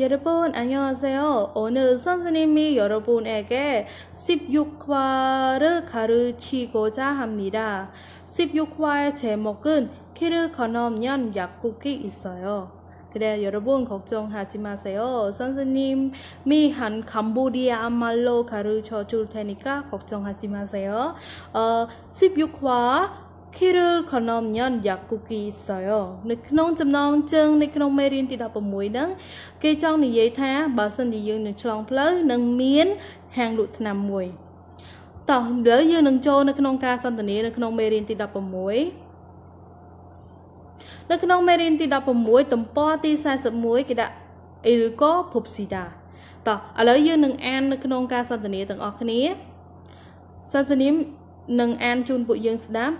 여러분 안녕하세요. 오늘 선생님이 여러분에게 16화를 가르치고자 합니다. 16화의 제목은 키를 건너면 약국이 있어요. 그래 여러분 걱정하지 마세요. 선생님이 한 캄보디아 말로 가르쳐 줄 테니까 걱정하지 마세요. 어, 16화 Kirill Konomyan Yakuki សយនៅក្នុងចំណងជើងនៅក្នុងមេរៀនទី16ហ្នឹងគេចង់និយាយថាបើសិនជាយើងនឹងឆ្លងផ្លូវនឹងមានហាងលក់ថ្នាំមួយតោះឥឡូវយើងនឹងចូលនៅក្នុងការសន្ទនានៅក្នុងមេរៀនទី16នៅក្នុងមេរៀនទី16ទំព័រទី41គេដាក់ Ilko Popsida តោះឥឡូវយើងនឹងអាននៅក្នុងការសន្ទនាទាំងអស់គ្នាសន្ទនានឹងអានជូនពួកយើងស្ដាប់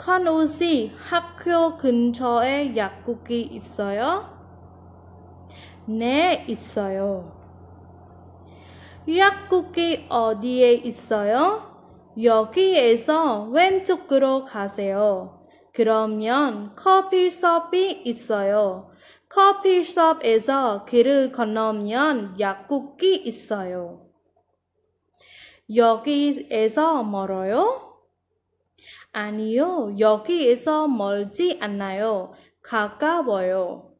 카옷이 학교 근처에 약국이 있어요? 네, 있어요. 약국이 어디에 있어요? 여기에서 왼쪽으로 가세요. 그러면 커피숍이 있어요. 커피숍에서 길을 건너면 약국이 있어요. 여기에서 멀어요? 아니요, 여기에서 멀지 않나요? 가까워요.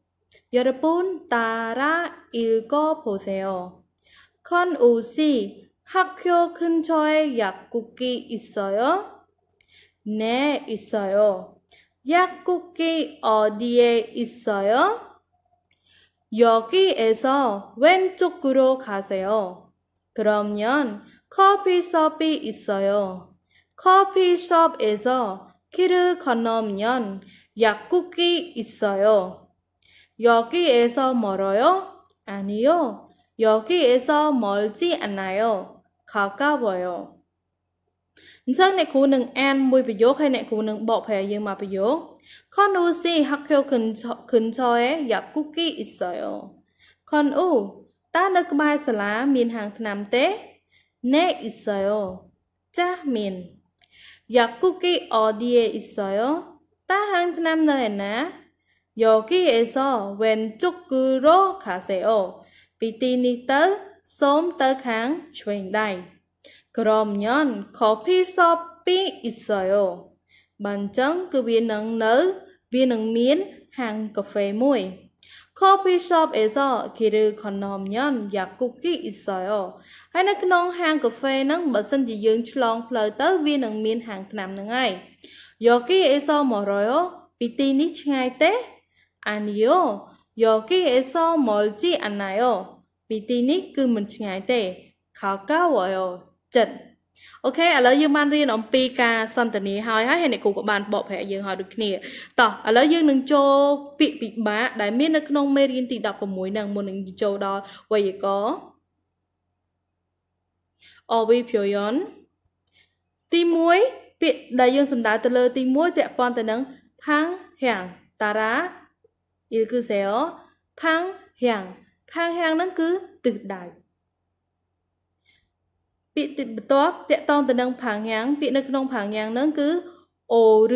여러분 따라 읽어보세요. 큰 옷이 학교 근처에 약국이 있어요? 네, 있어요. 약국이 어디에 있어요? 여기에서 왼쪽으로 가세요. 그러면 커피숍이 있어요. 커피숍에서키를건너면약국이있어 요. 여기에서멀어 요? 아니 요. 여기에서멀지않아 요. 가까워 요. អញ្ចឹងអ្នកគ្រូនឹងអានមួយប្រយោគហើយអ្នកគ្រូនឹងបកប្រែយើងមកប្រយោគ Konusi hakyo kunchoe yakuki isoyo Konu តើនៅក្បែរសាលាមានហាងថ្នាំទេ Ne isoyo ចាស់មាន약국에어디에있어 요? 따한남나했 나? 여기에서왼쪽으로가세 요. 비티니터솜떡항주행다 이. 그러면커피숍이있어 요. 먼저그비능너비능민 hàng cà phê muối. 커피숍에서길을건너면약국이있어요ហើយនៅក្នុងហាងកាហ្វេហ្នឹងបើសិនជាយើងឆ្លងផ្លូវទៅវានឹងមានហាងថ្នាំហ្នឹងហើយ여기에서멀어요ពីទីនេះឆ្ងាយទេអានយោ여기에서멀지않아요ពីទីនេះគឺមិនឆ្ងាយទេខោកោវយោចិត្តអូខេឥឡូវយើងបានរៀនអំពីការសន្ទនាហើយហើយអ្នកគ្រូក៏បានបកប្រែយើងហើយដូចគ្នាតោះឥឡូវយើងនឹងចូលពាក្យពិបាកដែលមាននៅក្នុងមេរៀនទី16នឹងមុននឹងចូលដល់វេយ្យាករណ៍ OV Pyoyon ទី1ពាក្យដែលយើងសំដៅទៅលើ ទី1ពាក់ព័ន្ធទៅនឹង Phang Hyang Tara គឺ Seo Phang Hyang Phang Hyang ហ្នឹងគឺទិសដៅ bị tịt to tệ tông từ nâng phẳng nhang bị nâng nông phẳng nhang nâng cứ cứ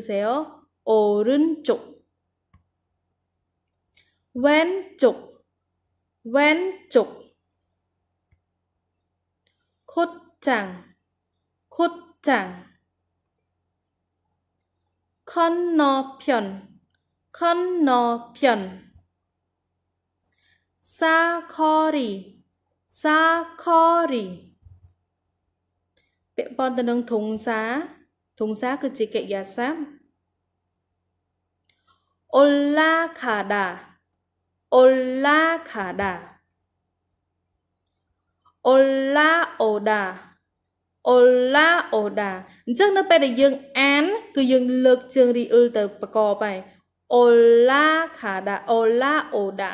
xéo, khốt 오른쪽 따라 con 오른쪽 왼쪽 왼쪽 콧장 콧장 sa 건너편 사거리 សាខរីពាក់ព័ន្ធទៅនឹងធុងសាធុងសាគឺជាកិរិយាសព្ទអូឡាខាដាអូឡាខាដាអូឡាអូដាអូឡាអូដាអញ្ចឹងនៅពេលដែលយើងអានគឺយើងលើកជើងរីអ៊ុលទៅប្រកបហើយអូឡាខាដាអូឡាអូដា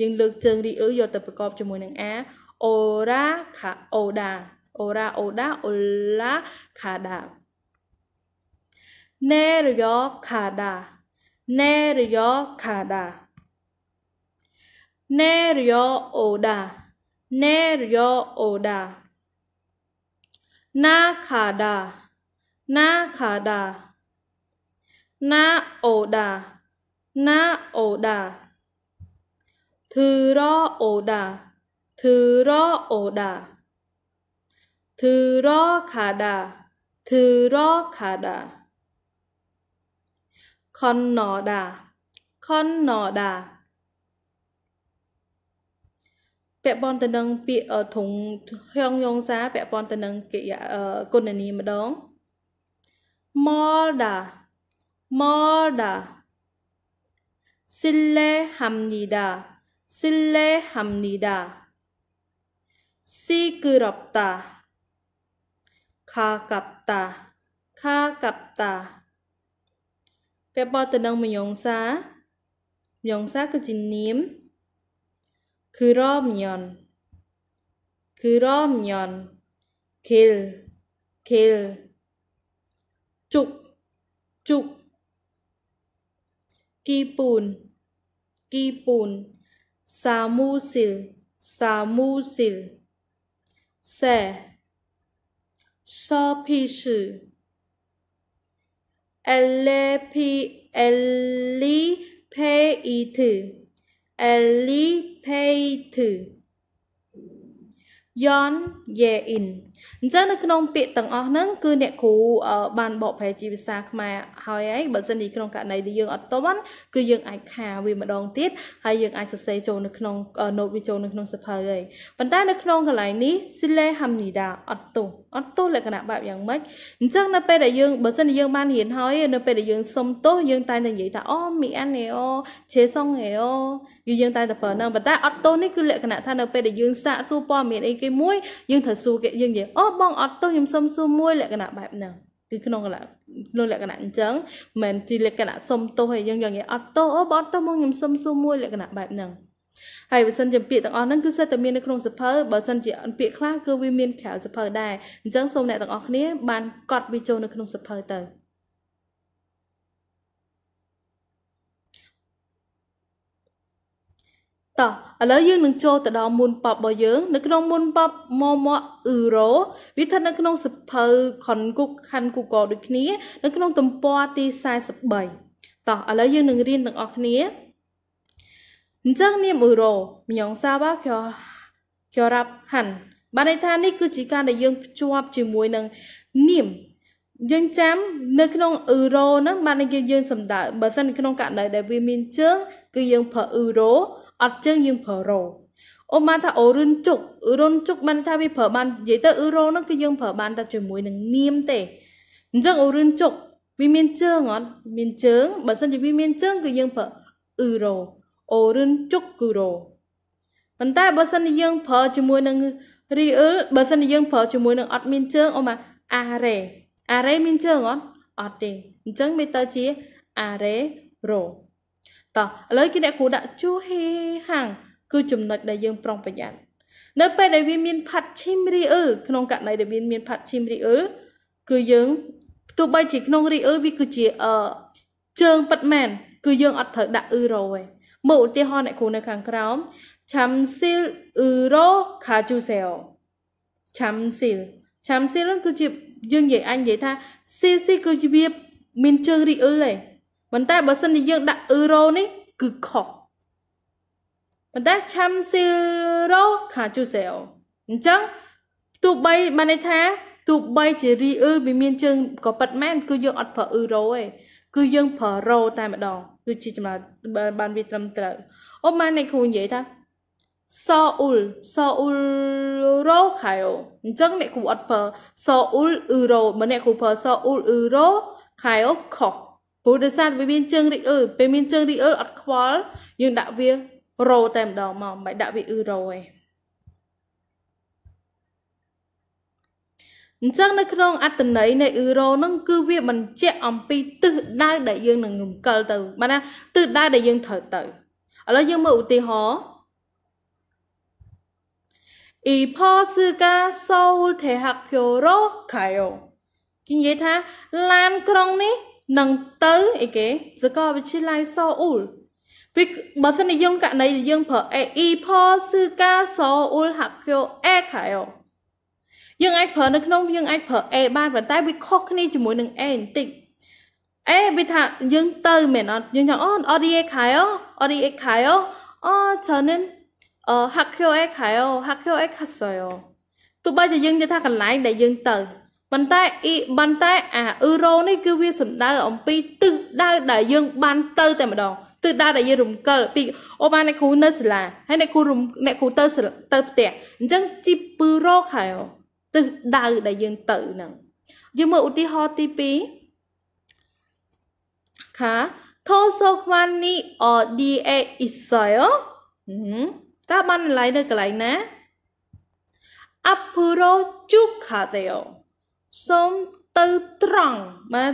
យើងលើកជើងរីអ៊ុលយកទៅប្រកបជាមួយនឹងអាโอราคาโอดาโอราโอดาโอลาคาดาเนรยอคาดาเนรยอคาดาเนรยอโอดาเนรยอโอดานาคาดานาคาดานาโอดานาโอดาทือรอโอดาถือรอโอดาถือรอขาดาถือรอขาดา คอนหนอดา คอนหนอดาแปะปอนตะนังปีเอ่อถุงฮยองยองซาแปะปอนตะนังเกยเอ่อกุนนีมาดอง มอดา มอดาซิลเลฮัมนีดาซิลเลฮัมนีดา시끄럽다가깝다가깝다ពាក្យបទទៅនឹងមយងសាមយងសាគឺជានាមគឺរមញនគឺរមញន kill kill ជុកជុកគីពូនគីពូនសាមូស៊ីលសាមូស៊ីល se so pi shi elle pi elli pei tu elli pei tu yon ye in អញ្ចឹងនៅក្នុងពាក្យទាំងអស់ហ្នឹងគឺអ្នកគ្រូបានបកប្រែជាភាសាខ្មែរហើយហើយបើសិនជាក្នុងករណីដែលយើងអត់ទាន់គឺយើងអាចខាវាម្ដងទៀតហើយយើងអាចសរសេរចូលនៅក្នុង note វាចូលនៅក្នុងសៀវភៅហើយប៉ុន្តែ នៅក្នុងកន្លែងនេះ sile hamnida អត់ទោះអត់ទោះលក្ខណៈបែបយ៉ាងម៉េចអញ្ចឹងនៅពេលដែលយើងបើសិនជាយើងបានរៀនហើយនៅពេលដែលយើងសុំទោសយើងតែងតែនិយាយថាអូមីអានេអូឆេសុងអេអូយើងតែងតែប្រើហ្នឹងប៉ុន្តែអត់ទោសនេះគឺលក្ខណៈថានៅពេលដែលយើង សាកសួរព័ត៌មានអីគេគេមួយយើងត្រូវសួរគេយើងនិយាយអូបងអត់ទោះខ្ញុំសុំសួរមួយលក្ខណៈបែបហ្នឹងគឺក្នុងកលៈក្នុងលក្ខណៈអញ្ចឹងមិនជាលក្ខណៈសុំទោសហើយយើងយ៉ាងនិយាយអត់ទោសអូបងអត់ទោសមកខ្ញុំសុំសួរមួយលក្ខណៈបែបហ្នឹងហើយបើសិនជា ពាក្យទាំងអស់ហ្នឹងគឺសិតតែមាននៅក្នុងសភៅបើសិនជាពាក្យខ្លះគឺវាមានក្រៅសភៅដែរអញ្ចឹងសូមអ្នកទាំងអស់គ្នាបានកត់វាចូលនៅក្នុងសភៅទៅតោះឥឡូវយើងនឹងចូលទៅដល់មុនប៉បរបស់យើង នៅក្នុងមុនប៉បមមអឺរ៉ូវាស្ថិតនៅក្នុងសភៅ Concook ខាន់ Google ដូចគ្នា នៅក្នុងទំព័រទី43តោះឥឡូវយើងនឹងរៀនទាំងអស់គ្នាអញ្ចឹងនាមអឺរ៉ូមញងសាវ៉ាខ្យខ្យរ៉ាប់ហាន់បានន័យថានេះគឺជាការដែលយើងភ្ជាប់ជាមួយនឹងនាម យើងចាំនៅ ក្នុងអឺរ៉ូហ្នឹងបានយើងយើងសំដៅបើសិន ក្នុងករណីដែលវាមាន ជើគឺយើងប្រើអឺរ៉ូអត់ចឹងយើងប្រើរោអូបានថាអូរុនជុករុនជុកបានថាវាប្រើបាននិយាយទៅអ៊ឺរ៉ូហ្នឹងគឺយើងប្រើបានតែជាមួយនឹងនាមទេអញ្ចឹងអូរុនជុកវាមានជើងអត់ មានជើងបើសិនជាវាមាន ជើងគឺយើងប្រើអ៊ឺរ៉ូអូរុនជុកគូរ៉ូប៉ុន្តែបើសិនជាយើងប្រើជាមួយនឹងរីអ៊ឺបើសិនជាយើងប្រើជាមួយ នឹង អត់មានជើងអូម៉ាអារ៉េអារ៉េមានជើងអត់អត់ទេអញ្ចឹងវាទៅជាអារ៉េរ៉ូតោះឥឡូវគឺអ្នកគ្រូដាក់ជូហេហាំងគឺចំណុចដែលយើងប្រុងប្រយ័ត្ននៅពេលដែលវាមានផាត់ឈីមរីអ៊ឺក្នុងករណីដែលមានមានផាត់ឈីមរីអ៊ឺគឺយើងទោះបីជាក្នុងរីអ៊ឺវាគឺជាអឺជើងប៉ាត់ម៉ែនគឺយើងអត់ត្រូវដាក់អ៊ឺរ៉ូទេមើលឧទាហរណ៍អ្នកគ្រូនៅខាងក្រោមឆាំស៊ីលអ៊ឺរ៉ូខាជូសែលឆាំស៊ីលឆាំស៊ីលគឺជាយើងនិយាយអញនិយាយថាស៊ីស៊ីគឺជាវាមានជើងរីអ៊ឺទេប៉ុន្តែបើសិនជាយើង ដាក់អ៊ឺរ៉ូនេះគឺខុសប៉ុន្តែឆាំស៊ីរ៉ូខាជូសែលអញ្ចឹងទោះបីបានន័យថាទោះបីជារីអ៊ឺវាមានជើងក៏ប៉ិតមែនគឺយើងអត់ប្រើអ៊ឺរ៉ូទេគឺយើងប្រើរ៉ូតែម្ដង គឺជាចំណបានវាត្រឹមត្រូវអូម៉ានៃគ្រូនិយាយថាសអ៊ុលសអ៊ុលរ៉ូខៃអូអញ្ចឹងអ្នកគ្រូអត់ប្រើសអ៊ុលអ៊ឺរ៉ូបើអ្នកគ្រូប្រើសអ៊ុលអ៊ឺរ៉ូខៃអូខុសព្រោះដោយសារវាមានជើងរីអឺពេលមានជើងរីអឺអត់ខ្វល់យើងដាក់វារោតែម្ដងមកមិនដាក់វាអឺរោឯងអញ្ចឹងនៅក្នុងអត្តន័យនៃអ៊ឺរ៉ូហ្នឹងគឺវាបញ្ជាក់អំពីទិសដៅដែលយើងនឹងរំកិលទៅ បានណាទិសដៅដែលយើងត្រូវទៅឥឡូវយើងមើលឧទាហរណ៍អ៊ីផសកាសូលទេហាក់យូរ៉ូខាយូគេនិយាយថាឡានក្រុងនេះនឹងទៅអីគេសកលវិទ្យាល័យសូអ៊ូលពីបើសិនជាយើងករណីយើងប្រើ AE ផលគឺការសូអ៊ូលហាក់គូអេខៃអូយើងអាចប្រើនៅក្នុងយើងអាចប្រើ A បានប៉ុន្តែវាខុសគ្នាជាមួយនឹង A បន្តិច A វាថាយើងទៅមែនអត់យើងថាអូ ODA ខៃអូ ODA ខៃអូអូចានិនអឺហាក់គូអេខៃអូហាក់គូអេខាសយអូទោះបីជាយើងនិយាយថាកន្លែងដែលយើងទៅប៉ុន្តែអ៊ីប៉ុន្តែ អាអ៊ឺរ៉ូនេះគឺវាសំដៅអំពីទិសដៅដែលយើងបាន ទៅតែម្ដងទិសដៅដែលយើងរំកិលពីអូបានអ្នកគ្រូនៅសាលាហើយអ្នកគ្រូរំអ្នកគ្រូទៅទៅផ្ទះអញ្ចឹងជីពឺរ៉ូខែទិសដៅដែលយើងទៅហ្នឹងយើងមើលឧទាហរណ៍ទី2ខាទោសូខ្វាន់នីអូឌីអេអ៊ីសយអូតើបានឡាយនៅកន្លែងណាអាប់ពឺរ៉ូជុកខាទេអូសូមទៅត្រង់បាទ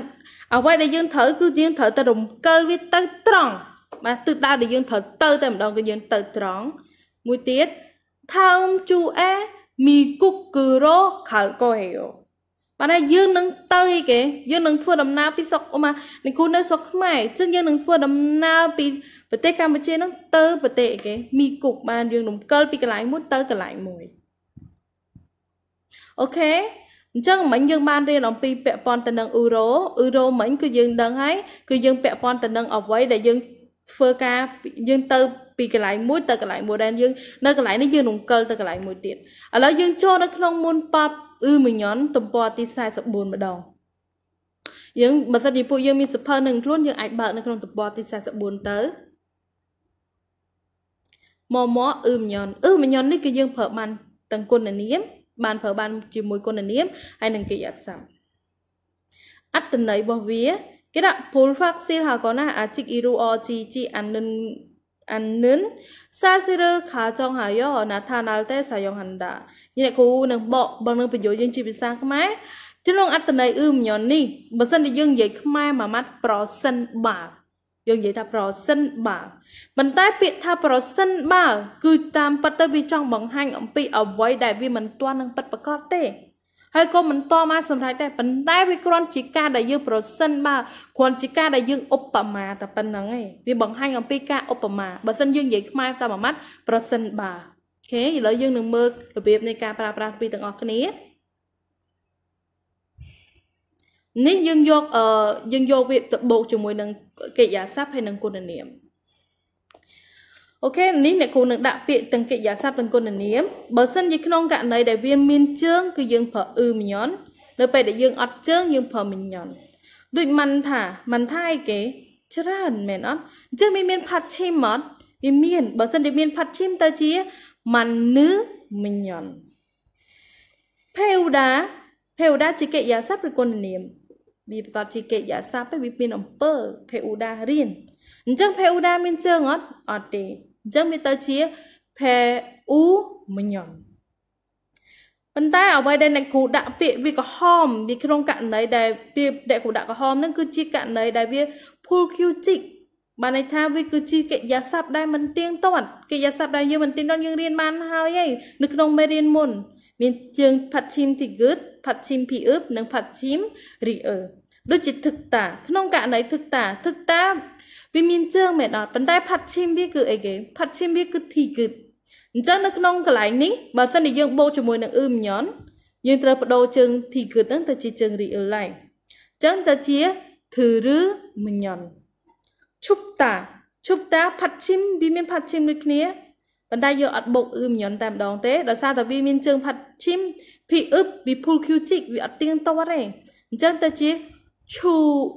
អ្វីដែលយើងត្រូវគឺយើងត្រូវតែរំកិលវាទៅត្រង់បាទទិសដៅដែលយើងត្រូវទៅតែម្ដងគឺយើងទៅត្រង់មួយទៀតថើមជូអេមីគុកគឺរោខាល់កោហេយោបានតែយើងនឹងទៅអីគេយើងនឹងធ្វើដំណើរពីស្រុកអូម៉ានេះគូនៅស្រុកខ្មែរចឹងយើងនឹងធ្វើដំណើរពីប្រទេសកម្ពុជានឹងទៅប្រទេសអីគេមីគុកបានយើងរំកិលពីកន្លែងមួយទៅកន្លែងមួយអូខេអញ្ចឹងមិញយើងបានរៀនអំពីពាក់ព័ន្ធទៅនឹងអ៊ូរ៉ូអ៊ូរ៉ូមិញគឺយើងដឹងហើយគឺយើងពាក់ព័ន្ធទៅនឹងអ្វីដែលយើងធ្វើការយើងទៅ ពីកន្លែងមួយទៅកន្លែងមួយដែលយើងនៅកន្លែងនេះយើងរំកិលទៅកន្លែងមួយទៀតឥឡូវយើងចូលនៅក្នុងមុនប៉បអ៊ឺមញ៉នទំព័រទី44ម្ដងយើងបើសិនជាពួកយើងមានសភើនឹងខ្លួន យើងអាចបើកនៅក្នុងទំព័រទី44ទៅម៉មអ៊ឺមញ៉នអ៊ឺមញ៉ននេះគឺយើងប្រើបានទាំងគុណនាមបានប្រើបានជាមួយគុណនាមហើយនឹងកិច្ចអស័ព្ទអត្តន័យរបស់វាគេដាក់ Polfaxil ហើយក៏ណាអាជីក Iru RGG អានិនអានិនសាសិរខាចងហាយោណាថាណាល់ទេសាយងហាន់ដានេះគ្រូនឹងបកបងនឹងបញ្យល់យើងជាភាសាខ្មែរជំនងអត្តន័យអ៊ឺមញ៉ុននេះបើសិនជាយើងនិយាយខ្មែរមួយម៉ាត់ប្រសិនបាទយើងនិយាយថាប្រសិនបើប៉ុន្តែពាក្យថាប្រសិនបើ គឺ តាមពិតទៅវាចង់បង្ហាញអំពី អ្វីដែលវាមិនទាន់នឹងពិតប្រកបទេហើយក៏មិនតមកសម្រាប់ដែរប៉ុន្តែវាគ្រាន់ជាការដែលយើងប្រសិនបើគ្រាន់ជាការដែលយើងឧបមាតែប៉ុណ្្នឹងឯងវាបង្ហាញអំពីការឧបមាបើសិនយើងនិយាយខ្មែរតាមមួយម៉ាត់ប្រសិនបើអូខេឥឡូូវយើងនឹងមើលរបៀបនៃការប្រើប្រាស់ពីទាំងអស់គ្នានេះយើងយកអឺយើងយកវាទៅបូកជាមួយនឹងកិរិយាសព្ទហើយនឹងគុណនាមអូខេនេះអ្នកគ្រូនឹងដាក់ពាក្យទាំងកិរិយាសព្ទទាំងគុណនាមបើសិនជាក្នុងករណីដែលវាមានជើងគឺយើងប្រើអឺមញ៉ុននៅពេលដែលយើងអត់ជើងយើងប្រើមញ៉ុនដូចមិនថាមិនថាអីគេច្រើនមែនអត់អញ្ចឹងវាមានផាត់ឈីមអត់វាមានបើសិនជាមានផាត់ឈីមទៅជាម៉ានឺមញ៉ុនភេវដាភេវដាជាកិរិយាសព្ទឬគុណនាមវាបន្តជាកិច្ចយាស័ព្ទវាមានអំពើភេឧដារៀនអញ្ចឹងភេឧដាមានជើងអត់អត់ទេអញ្ចឹងវាទៅជាភេឧមញ៉ុនប៉ុន្តែអ្វីដែលអ្នកគ្រូដាក់ពាក្យវាក្រហមវាក្នុងករណីដែលពាក្យអ្នកគ្រូដាក់ក្រហមហ្នឹងគឺជាករណីដែលវា full q chic បានន័យថាវាគឺជាកិរិយាសព្ទដែលមិនទៀងទាត់កិរិយាសព្ទដែលយើងមិនទៀងទាត់យើងរៀនបានហើយហើយនៅក្នុងមេរៀនមុន មានជើង patin ទី good ផាត់ឈីមភីអឹបនិងផាត់ឈីមរីអឺដូចជា thức តាក្នុងករណី thức តា thức តាវាមានជើងមែនអត់ប៉ុន្តែផាត់ឈីមវាគឺអីគេផាត់ឈីមវាគឺធីគឺអញ្ចឹងនៅក្នុងកន្លែងនេះបើសិនជាយើងបូកជាមួយនឹងអ៊ឺមញ៉នយើងត្រូវបដូរជើងធីគឺហ្នឹងទៅជាជើងរីអឺឡៃអញ្ចឹងទៅជាធឺរឺមញ៉នឈប់តាឈប់តាផាត់ឈីមវាមានផាត់ឈីមដូចគ្នាប៉ុន្តែយើងអត់បូកអ៊ឺមញ៉នតែម្ដងទេដោយសារតែវាមានជើងផាត់ឈីមពីអ៊ឹបពីភូលឃ្យូជីកវាអត់ទៀងទាត់ទេអញ្ចឹងទៅជាឈូ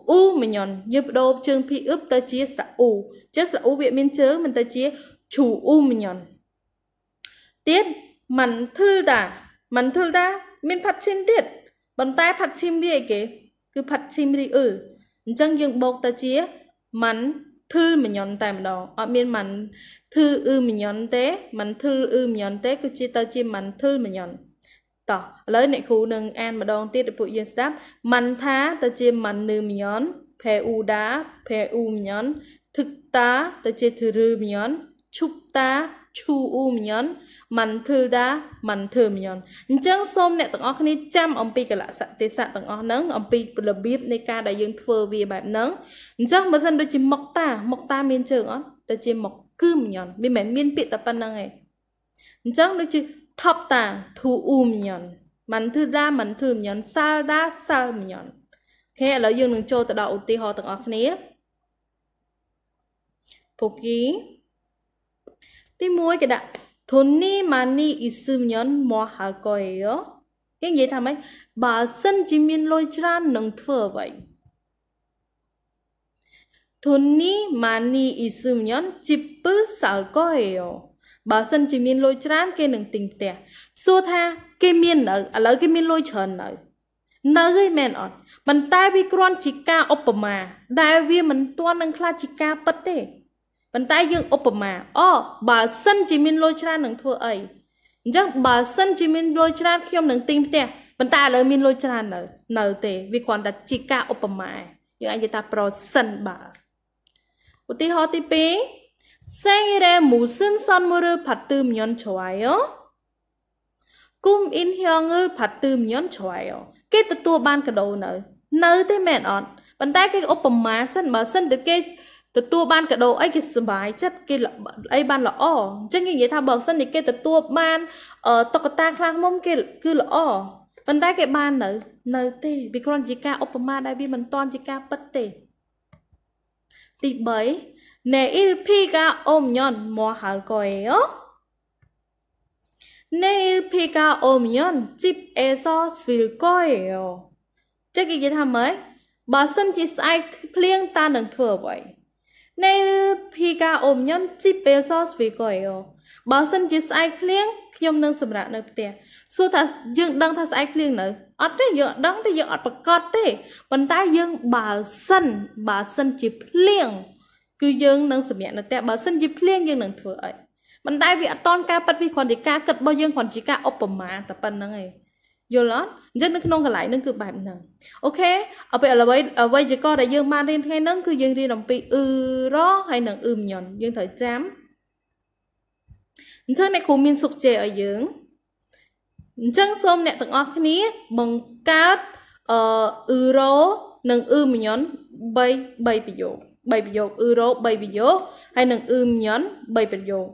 អ៊ូមញ៉ុនយើងបដូរជើងពីអ៊ឹបទៅជាស្រៈអ៊ូចឹងស្រៈអ៊ូវាមានជើងមិនទៅជាឈូអ៊ូមញ៉ុនទៀតមិនធិលតាមិនធិលតាមានផាត់ឈីមទៀតប៉ុន្តែផាត់ឈីមវាអីគេគឺផាត់ឈីមរីអ៊ឺអញ្ចឹងយើងបូកទៅជាមិនធឺមញ៉ុនតែម្ដងអត់មានមិនធឺអ៊ឺមញ៉ុនទេមិនធឺអ៊ឺមញ៉ុនទេគឺជាទៅជាមិនធឺមញ៉ុនតោះឥឡូវអ្នកគ្រូនឹងអានម្ដងទៀតឲ្យពួកយើងស្ដាប់មន្ថា ទៅជាមនឺមញ៉នផេអ៊ូដាផេអ៊ូមញ៉នធឹកតាទៅជាធឺរឺមញ៉នឈុបតាឈូអ៊ូមញ៉នមន្ធឺដាមន្ធឺមញ៉នអញ្ចឹងសូមអ្នកទាំងអស់គ្នាចាំអំពីកលៈសទេសៈទាំងអស់ហ្នឹងអំពីរបៀបនៃការដែលយើងធ្វើវាបែបហ្នឹងអញ្ចឹងបើសិនដូចជាមកតាមកតាមានជើងអត់ទៅជាមកគឺមញ៉នមិនមែនមានពាក្យតែប៉ុណ្្នឹងឯងអញ្ចឹងដូចជា덥다더우면만들다만들면살다살면អូខេឥឡូវយើងនឹងចូលទៅដល់ឧទាហរណ៍ទាំងអស់គ្នាពូគីទី1គេដាក់ធូនីម៉ានីអ៊ីស៊ឹមញ៉ុនមកហើកុយយោគេនិយាយថាម៉េចបើសិនជាមានលុយច្រើននឹងធ្វើអ្វីធូនីម៉ានីអ៊ីស៊ឹមញ៉ុនជីពឺសាល់កុយយោបើសិនជាមានលុយច្រើនគេនឹងទិញផ្ទះសួរថាគេមាននៅឥឡូវគេមានលុយច្រើននៅនៅហើយមែនអត់ប៉ុន្តែវាគ្រាន់ជាការឧបមាដែលវាមិនទាន់នឹងខ្លាចជាការពិតទេប៉ុន្តែយើងឧបមាអូបើសិនជាមានលុយច្រើននឹងធ្វើអីអញ្ចឹងបើសិនជាមានលុយច្រើនខ្ញុំនឹងទិញផ្ទះប៉ុន្តែឥឡូវមានលុយច្រើននៅនៅទេវាគ្រាន់តែជាការឧបមាយើងអាចនិយាយថាប្រសិនបាទឧទាហរណ៍ទី2생일에무슨선물을받으면좋아 요? 꿈인형을받으면좋아 요. គេទទួលបានកាដូនៅនៅទេមែនអត់ប៉ុន្តែគេឧបមាសិនបើសិនតែគេទទួលបានកាដូអីគេសប្បាយចិត្តគេអីបានល្អអញ្ចឹងគេនិយាយថាបើសិនតែគេទទួលបានតុក្កតាខ្លះមុំគេគឺល្អប៉ុន្តែគេបាននៅនៅទេវាគ្រាន់ជាការឧបមាដែលវាមិនតន់ជាការពិតទេទី3 네, 일피가오면뭐할거예 요? 내일비가오면집에서쉴거예 요. 저기이게다음에마선지사이플링따는그거예 요. 내일비가오면집에서쉴거예 요. បើសិនជាស្អែកភ្លៀងខ្ញុំនឹងសម្រាប់នៅផ្ទះសួរថាយើងដឹងថាស្អែកភ្លៀងនៅអត់ទេយើងដឹងទេយើងអត់ប្រកាសទេប៉ុន្តែយើងបើសិនបើសិនជាភ្លៀងគឺយើងនឹងសម្ញាក់នៅផ្ទះបើសិនជាភ្លៀងយើងនឹងធ្វើអីមិនដែលវាអត់តនការប៉ັດវាគ្រាន់តែការគិតរបស់យើងគ្រាន់ជាការឧបមាតែប៉ុណ្្នឹងឯងយល់អត់អញ្ចឹងនៅក្នុងកន្លែងហ្នឹងគឺបែបហ្នឹងអូខេអពេលអ្វីអ្វីជាក៏ដែលយើងបានរៀនថ្ងៃហ្នឹងគឺយើងរៀនអំពីអ៊ឺរហើយនិងអ៊ឺមញ៉ុនយើងត្រូវចាំអញ្ចឹងអ្នកគ្រូមានសុខជ័យឲ្យយើងអញ្ចឹងសូមអ្នកទាំងអស់គ្នាបង្កើតអឺអ៊ឺរនិងអ៊ឺមញ៉ុន3 3ប្រយោគ3ប្រយោគអ៊ឺរ៉ូ3ប្រយោគហើយនិងអ៊ឺមញ៉ុន3ប្រយោគ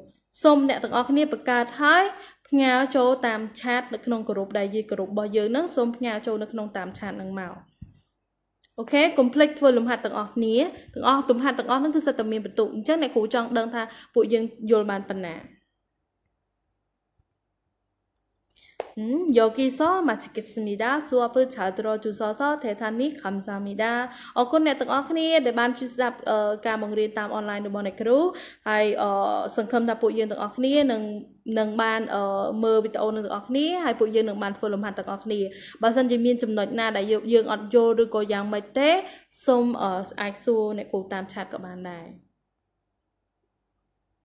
សូមអ្នកទាំងអស់គ្នាបង្កើតឲ្យផ្ញើចូលតាមឆាតនៅក្នុងក្រុមដែលយាយក្រុមរបស់យើងហ្នឹងសូមផ្ញើចូលនៅក្នុងតាមឆាតហ្នឹងមកអូខេកុំភ្លេចធ្វើលំហាត់ទាំងអស់គ្នាទាំងអស់លំហាត់ទាំងអស់ហ្នឹងគឺសិតតែមានបន្ទុកអញ្ចឹងអ្នកគ្រូចង់ដឹងថាពួកយើងយល់បានប៉ុណ្ណា 음, 여기서마치겠습니 다. 수업을잘들어주셔서대단히감사합니 다. អរគុណអ្នកទាំងអស់គ្នាដែលបានជួយស្ដាប់ការបង្រៀនតាមអនឡាញរបស់អ្នកគ្រូហើយសង្ឃឹមថាពួកយើងទាំងអស់គ្នានឹងនឹងបានមើលវីដេអូនឹងទាំងអស់គ្នាហើយពួកយើងនឹងបានធ្វើលំហាត់ទាំងអស់គ្នាបើសិនជាមានចំណុចណាដែលយើងអត់យល់ឬក៏យ៉ាងម៉េចទេសូមអាចសួរអ្នកគ្រូតាមឆាតក៏បានដែរ